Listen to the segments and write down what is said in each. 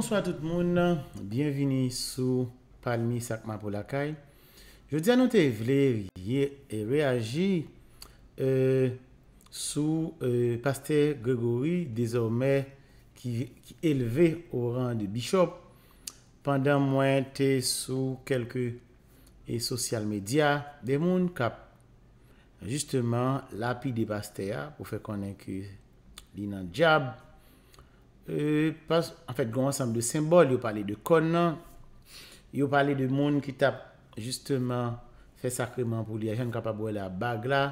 Bonsoir tout moun, bienveni sou Palmi Sakma Polakay. Je di anote vle ye reagi euh, sou euh, Paste Gregori, dezorme ki eleve ou ran di bichop, pandan mwen te sou kelke e sosyal media de moun kap. Justeman, la pi di Paste ya pou fe konen ki li nan diab, Euh, an fèt goun ansem de symbole yo pale de konan yo pale de moun ki tap justeman fè sakreman pou li ajen kapap wè la bag la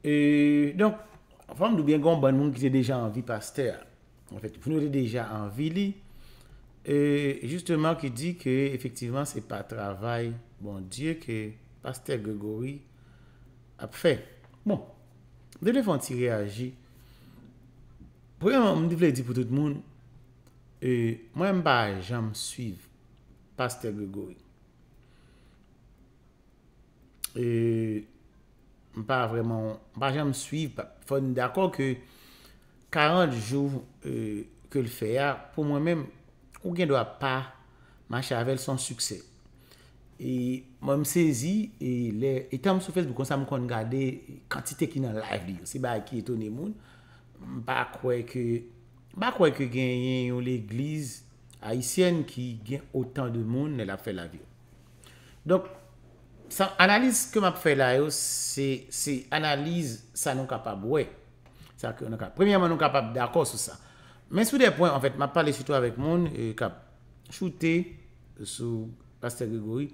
e euh, donk an fèm nou bèn goun ban moun ki te dejan anvi paster, an fèt pou nou te dejan anvi li e justeman ki di ke efektiveman se pa travay, bon die ke paster gregori ap fè bon, de lè fè an ti reagi Prouyen m di vle di pou tout moun, e, mwen m ba jan m suivi Pasteur Grégory. E, m ba jan m suivi, foun d'akon ke 40 jouv e, ke l fè ya, pou mwen mèm, ou gen do ap pa, m a chavelle son suksè. E m sezi, etan m soufès pou konsa m kon gade, kantite ki nan lavi, se ba ki etone moun, ba kwe ke ba kwe ke gen yon l'eglize haisyen ki gen otan de moun ne la fe la vyo Donk, sa analize ke map fe la yo, se analize sa nou kapab we sa ke nou kapab, premiyaman nou kapab d'akor sou sa, men sou de pouen ma pale sitou avèk moun e, kap choute sou Pastor Grigori,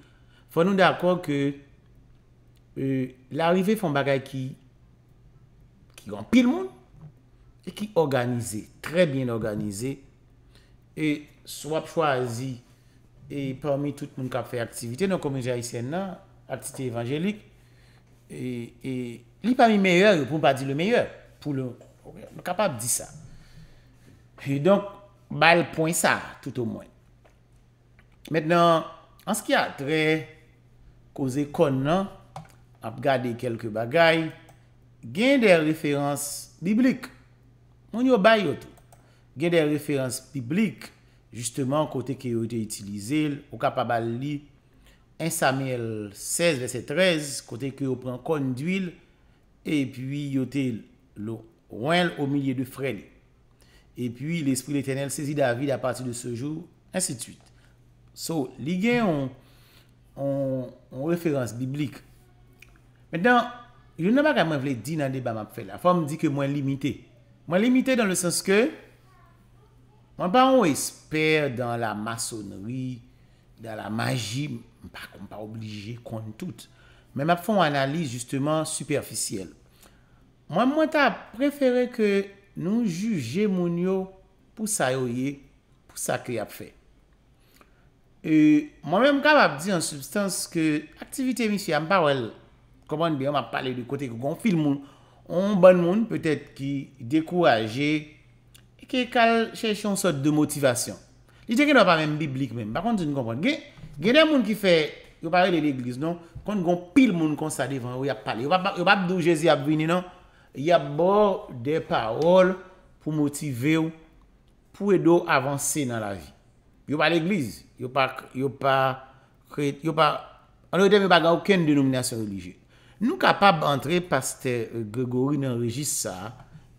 fò nou d'akor ke e, l'arive fòn bagay ki ki gampil moun e ki organize, tre bien organize, e swap chwazi, e pwami tout moun kap fe aktivite, nou komenja isen nan, aktivite evanjelik, e li pwami meyere, pou mpa di le meyere, pou loun kapap di sa. E donk, bal pon sa, tout ou mwen. Mwenen, ans ki a tre, koze kon nan, ap gade kelke bagay, gen de referans biblik, Mwen yo bay yote, gen de referans piblik, justeman kote ke yo ite itilize, ou kapabali, ensamil 16, verset 13, kote ke yo pren konduil, epi yote lo ouenl o milye de freli. Epi l'esprit l'Eternel sezi David a pati de sejou, ansi tuit. So, li gen yon referans piblik. Mwen dan, yon nan ba kaman vle di nan deba map fe, la fom di ke mwen limiti, Mwen l'imite dan le sens ke, mwen pa wè espèr dan la masonri, dan la magi, mwen pa kon pa oblije kon tout. Mwen ap fòm analise justement superficiel. Mwen mwen ta prefère ke nou juje moun yo pou sa yo ye, pou sa kè ap fè. E, mwen mwen mkabab di an substans ke aktivite mwen si an pa wèl, koman bi an ap pale de kote kou kon fil moun, On bon moun peut-et ki dekouraje, ki e kal chèche yon sot de motivasyon. Li chèche yon a pa mèm biblik mèm. Bakon, ti nou konpon. Ge, genè moun ki fè, yo parèlè l'Eglise, non, konn kon pil moun konsa devan ou yap pale. Yo pa ap do Jezi ap vini, non, yap bo de parol pou motive ou, pou edo avansè nan la vi. Yo pa l'Eglise, yo pa, yo pa, yo pa, an ou te ve bagan ouken denominasyon religye. Nou kapab antre paste Gregori nan rejisa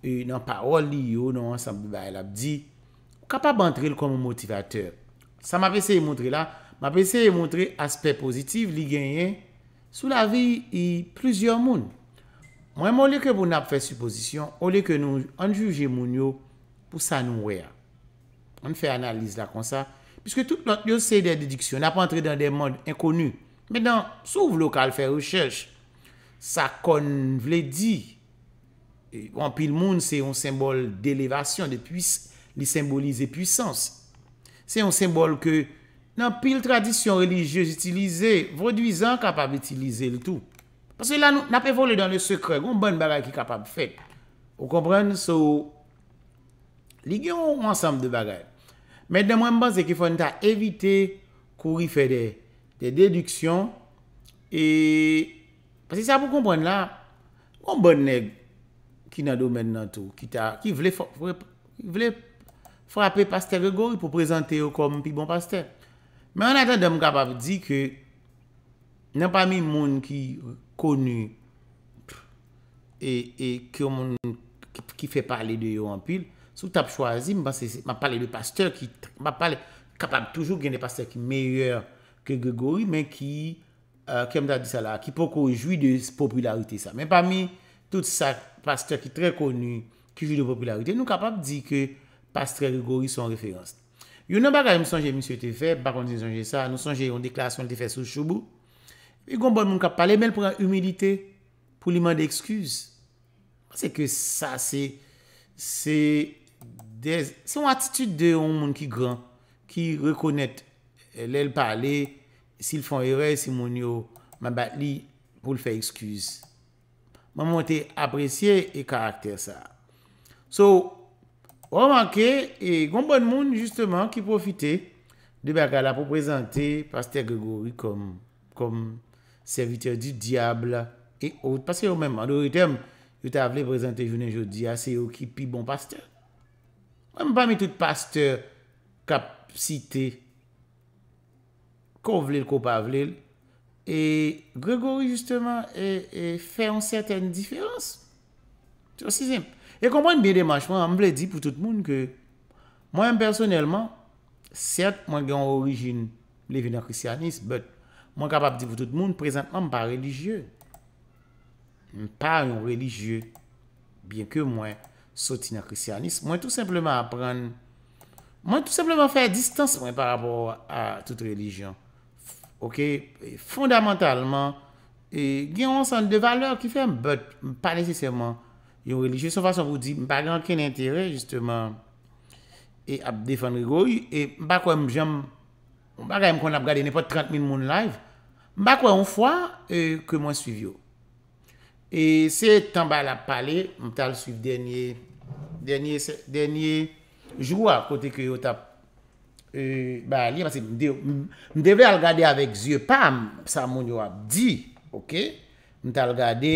e nan parol li yo nan wansambi ba el ap di, kapab antre l komo motivateur. Sa ma pese yi e montre la, ma pese yi e montre aspe pozitiv li genyen sou la vi yi plouzyon moun. Mwen mwole ke pou nap fe supposisyon, mwole ke nou an juje moun yo pou sa nou wea. An fe analize la kon sa, piske tout lant yo se de dediksyon, nan pa antre dan de moun enkonu, men nan sou v lokal fe recherch, sa kon vle di. E, an pil moun se yon sembol delevasyon de pwis li sembolize pwisans. Se yon sembol ke nan pil tradisyon religyoz itilize, vreduizan kapab itilize l'tou. Pase la nou, nan pe vole dan le sekre goun bon bagay ki kapab fet. Ou kompren sou ligyon ou ansam de bagay. Men de mwen mban se ki fwen ta evite kou ri fede de deduksyon e Pasè sa pou kompwenn la, ou mbon nek ki nan do men nan tou, ki vle frapè pasteur Gégory pou prezante yo kon mpik bon pasteur. Men an adan de mkabav di ke nan pami moun ki konu e ki moun ki fè pale de yo an pil, sou tap chwazi, mban se ma pale de pasteur ki ma pale kapab toujou gen de pasteur ki meyèr ke Gégory men ki Euh, kèm ta di sa la, ki poko joui de popularite sa. Men pami, tout sa pasteur ki trè konu, ki joui de popularite, nou kapap di ke pasteur rigori son referans. Yon nan bagay msange, msou te fe, bakon msange sa, msange yon dekla son te fe sou choubou, yon bon moun kap pale, men pou an humilite, pou li man de ekskuse. Se ke sa se, se, se an atitude de yon moun ki gran, ki rekonet lèl pale, lèl pale, Silfon Ere, Simonio, Mabatli, pou l fè eksküz. Maman te apresye e karakter sa. So, wè manke, e goun bon moun justeman ki profite de ber gala pou prezante Pastor Gregori kom serviteur di diable e out. Pase yo mèm, an do re tem, yo ta avle prezante jounen jodi, ase ah, yo ki pi bon pastor. Mwen pa mi tout pastor kap site Kou vle l, kou pa vle l. E Gregory, justeman, e, e fè yon sètene diférense. Sò si zèm. E kompwen bi de manchman, mwen vle di pou tout moun ke mwen personelman, sèrt mwen gen orijin levin an kristianisme, mwen kapap di pou tout moun, prezantman mwen pa religye. Mwen pa yon religye, bien ke mwen soti nan kristianisme, mwen tout sepleman apren, mwen tout sepleman fè distance mwen par rapport a tout religyon. Ok, fondamentalman, e, gen yon san de valeur ki fèm, but, pa nesesèman yon religyon. Sou fason vou di, mba gran ken intere, jistèman, e ap defan rigoy, e mba kwa mjèm, mba kwa m kon ap gade nepot 30.000 moun live, mba kwa yon fwa, e, ke mwen suiv yo. E se tan ba la pale, m tal suiv denye, denye, denye, jwa kote kwe yo tap. E, m devre al gade avek zye, pa sa moun yo ap di, ok? M ta al gade,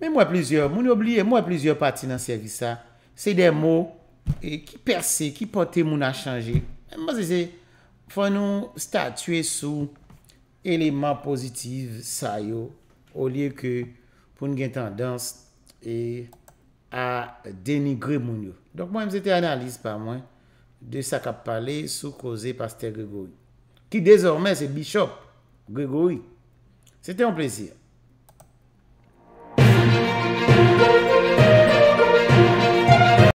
men mwen plizye, moun obliye, mwen plizye pati nan servisa. Se den moun, e, ki perse, ki pote moun a chanje. M mwen se se, fwa nou statye sou eleman pozitiv sa yo, o liye ke pou n gen tendans e a denigre moun yo. Donk mwen m se te analize pa mwen. de sa sous causer pasteur Grégory, qui désormais est bishop Grégory. C'était un plaisir.